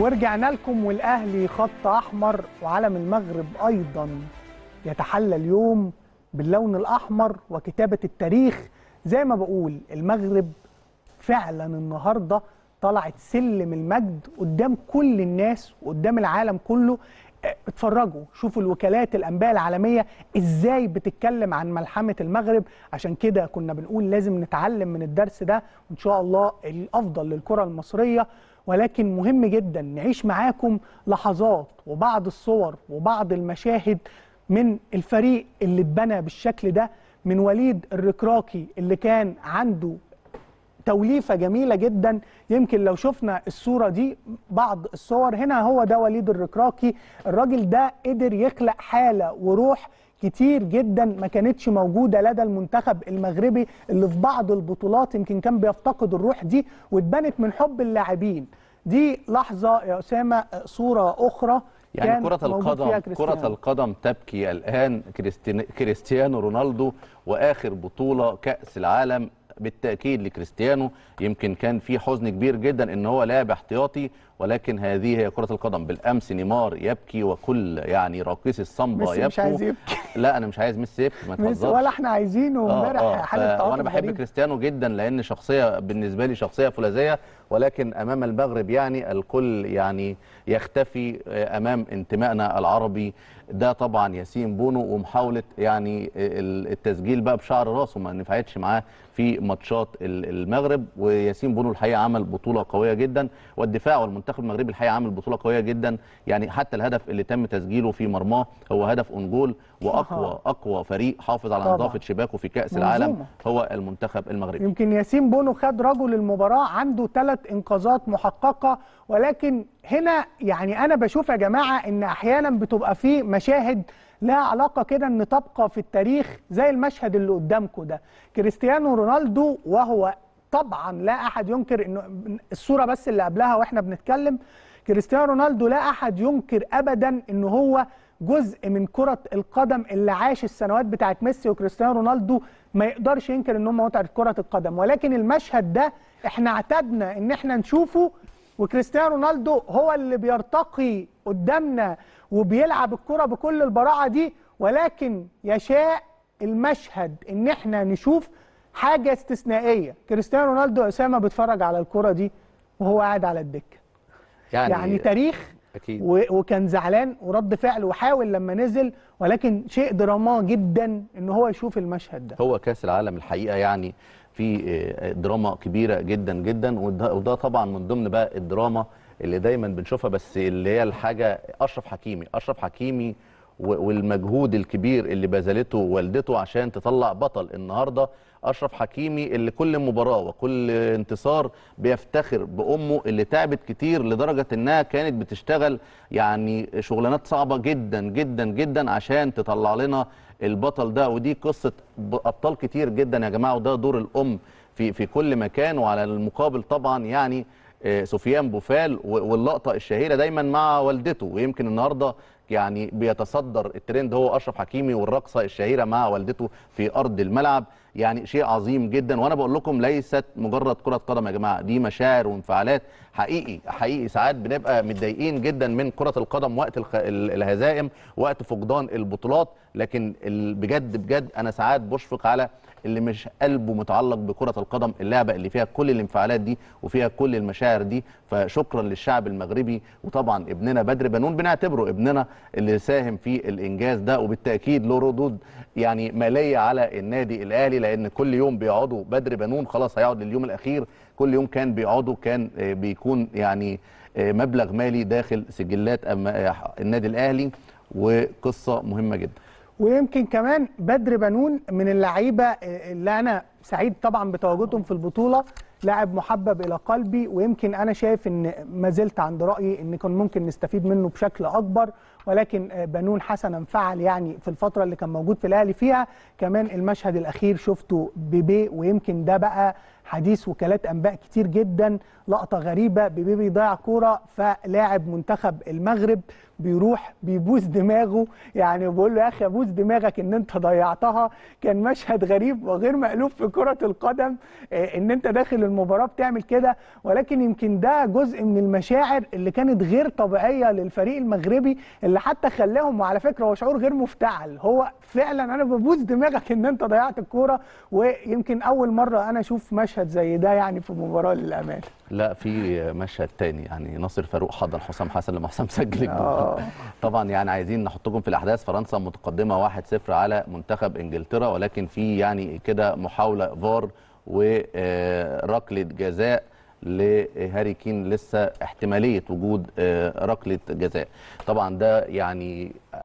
ورجعنا لكم والاهلي خط احمر وعلم المغرب ايضا يتحلى اليوم باللون الاحمر وكتابه التاريخ زي ما بقول المغرب فعلا النهارده طلعت سلم المجد قدام كل الناس وقدام العالم كله اتفرجوا شوفوا الوكالات الانباء العالميه ازاي بتتكلم عن ملحمه المغرب عشان كده كنا بنقول لازم نتعلم من الدرس ده وان شاء الله الافضل للكره المصريه ولكن مهم جدا نعيش معاكم لحظات وبعض الصور وبعض المشاهد من الفريق اللي اتبنى بالشكل ده من وليد الركراكي اللي كان عنده توليفه جميله جدا يمكن لو شفنا الصوره دي بعض الصور هنا هو ده وليد الركراكي الراجل ده قدر يخلق حاله وروح كتير جدا ما كانتش موجوده لدى المنتخب المغربي اللي في بعض البطولات يمكن كان بيفتقد الروح دي واتبنت من حب اللاعبين دي لحظه يا اسامه صوره اخرى يعني كرة القدم كرة القدم تبكي الآن كريستيانو رونالدو وآخر بطولة كأس العالم بالتاكيد لكريستيانو يمكن كان في حزن كبير جدا ان هو لاعب احتياطي ولكن هذه هي كرة القدم بالأمس نيمار يبكي وكل يعني راقص الصمبا يبكي مش عايز يبكي لا أنا مش عايز ميسي يبكي ما تهزرش ولا احنا عايزينه آه، امبارح آه آه حالة تعاطف وأنا بحب كريستيانو جدا لأن شخصية بالنسبة لي شخصية فولاذية ولكن أمام المغرب يعني الكل يعني يختفي آه، أمام انتمائنا العربي ده طبعا ياسين بونو ومحاوله يعني آه، التسجيل بقى بشعر راسه ما نفعتش معاه في ماتشات المغرب وياسين بونو الحقيقه عمل بطوله قويه جدا والدفاع والمنتخب منتخب المغرب الحقيقه عامل بطوله قويه جدا يعني حتى الهدف اللي تم تسجيله في مرماه هو هدف جول واقوى أه. اقوى فريق حافظ على نظافه شباكه في كاس منزومة. العالم هو المنتخب المغربي يمكن ياسين بونو خد رجل المباراه عنده ثلاث انقاذات محققه ولكن هنا يعني انا بشوف يا جماعه ان احيانا بتبقى في مشاهد لها علاقه كده ان تبقى في التاريخ زي المشهد اللي قدامكم ده كريستيانو رونالدو وهو طبعا لا احد ينكر انه الصوره بس اللي قبلها واحنا بنتكلم كريستيانو رونالدو لا احد ينكر ابدا ان هو جزء من كره القدم اللي عاش السنوات بتاعت ميسي وكريستيانو رونالدو ما يقدرش ينكر ان هم متعه كره القدم ولكن المشهد ده احنا اعتدنا ان احنا نشوفه وكريستيانو رونالدو هو اللي بيرتقي قدامنا وبيلعب الكره بكل البراعه دي ولكن يشاء المشهد ان احنا نشوف حاجه استثنائيه كريستيانو رونالدو اسامه بيتفرج على الكره دي وهو قاعد على الدكه يعني, يعني تاريخ أكيد. وكان زعلان ورد فعل وحاول لما نزل ولكن شيء دراما جدا ان هو يشوف المشهد ده هو كاس العالم الحقيقه يعني في آه، دراما كبيره جدا جدا وده طبعا من ضمن بقى الدراما اللي دايما بنشوفها بس اللي هي الحاجه اشرف حكيمي اشرف حكيمي والمجهود الكبير اللي بذلته والدته عشان تطلع بطل النهارده اشرف حكيمي اللي كل مباراه وكل انتصار بيفتخر بامه اللي تعبت كتير لدرجه انها كانت بتشتغل يعني شغلانات صعبه جدا جدا جدا عشان تطلع لنا البطل ده ودي قصه ابطال كتير جدا يا جماعه وده دور الام في في كل مكان وعلى المقابل طبعا يعني آه، سفيان بوفال واللقطه الشهيره دايما مع والدته ويمكن النهارده يعني بيتصدر الترند هو اشرف حكيمي والرقصه الشهيره مع والدته في ارض الملعب يعني شيء عظيم جدا وانا بقول لكم ليست مجرد كره قدم يا جماعه دي مشاعر وانفعالات حقيقي حقيقي ساعات بنبقى متضايقين جدا من كره القدم وقت الهزائم وقت فقدان البطولات لكن بجد بجد انا ساعات بشفق على اللي مش قلبه متعلق بكره القدم اللعبه اللي فيها كل الانفعالات دي وفيها كل المشاعر دي فشكرا للشعب المغربي وطبعا ابننا بدر بنون بنعتبره ابننا اللي ساهم في الانجاز ده وبالتاكيد له ردود يعني ماليه على النادي الاهلي لان كل يوم بيقعدوا بدر بنون خلاص هيقعد لليوم الاخير كل يوم كان بيقعدوا كان آه، بيكون يعني آه، مبلغ مالي داخل سجلات آه، النادي الاهلي وقصه مهمه جدا ويمكن كمان بدر بنون من اللعيبه اللي انا سعيد طبعا بتواجدهم في البطوله لاعب محبب الى قلبي ويمكن انا شايف ان ما زلت عند رايي ان كان ممكن نستفيد منه بشكل اكبر ولكن آه، بنون حسن انفعل يعني في الفتره اللي كان موجود في الاهلي فيها كمان المشهد الاخير شفته ببي ويمكن ده بقى حديث وكالات انباء كتير جدا لقطه غريبه بيبي بيضيع كوره فلاعب منتخب المغرب بيروح بيبوس دماغه يعني بيقول له يا اخي ابوس دماغك ان انت ضيعتها كان مشهد غريب وغير مألوف في كره القدم آه، ان انت داخل المباراه بتعمل كده ولكن يمكن ده جزء من المشاعر اللي كانت غير طبيعيه للفريق المغربي اللي حتى خلاهم وعلى فكره هو شعور غير مفتعل هو فعلا انا ببوس دماغك ان انت ضيعت الكوره ويمكن اول مره انا اشوف مشهد مشهد زي ده يعني في مباراه للامانه لا في مشهد تاني يعني ناصر فاروق حضن حسام حسن لما حسام سجل آه. طبعا يعني عايزين نحطكم في الاحداث فرنسا متقدمه 1-0 على منتخب انجلترا ولكن في يعني كده محاوله فار وركله جزاء لهاري كين لسه احتماليه وجود آه، ركله جزاء طبعا ده يعني